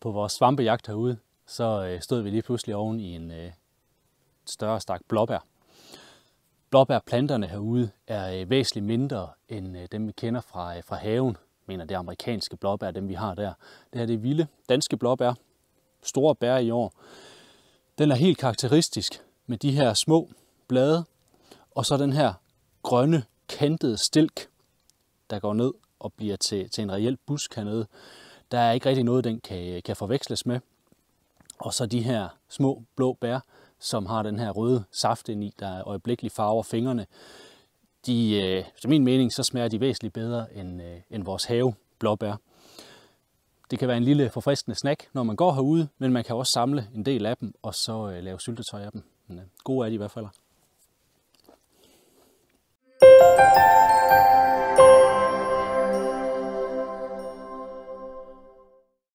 på vores svampejagt herude, så øh, stod vi lige pludselig oven i en øh, større stak blåbær. Blåbærplanterne herude er øh, væsentligt mindre end øh, dem, vi kender fra, øh, fra haven. Jeg mener, det amerikanske blåbær, dem vi har der. Det her det er vilde danske blåbær, store bær i år. Den er helt karakteristisk med de her små blade, og så den her grønne kantede stilk, der går ned og bliver til, til en reel busk hernede. Der er ikke rigtig noget, den kan, kan forveksles med. Og så de her små blå bær, som har den her røde saft ind i, der øjeblikkeligt farver fingrene. De, øh, efter min mening, så smager de væsentligt bedre end, øh, end vores have blåbær. Det kan være en lille forfriskende snack, når man går herude, men man kan også samle en del af dem og så øh, lave syltetøj af dem. Men, øh, gode er de i hvert fald.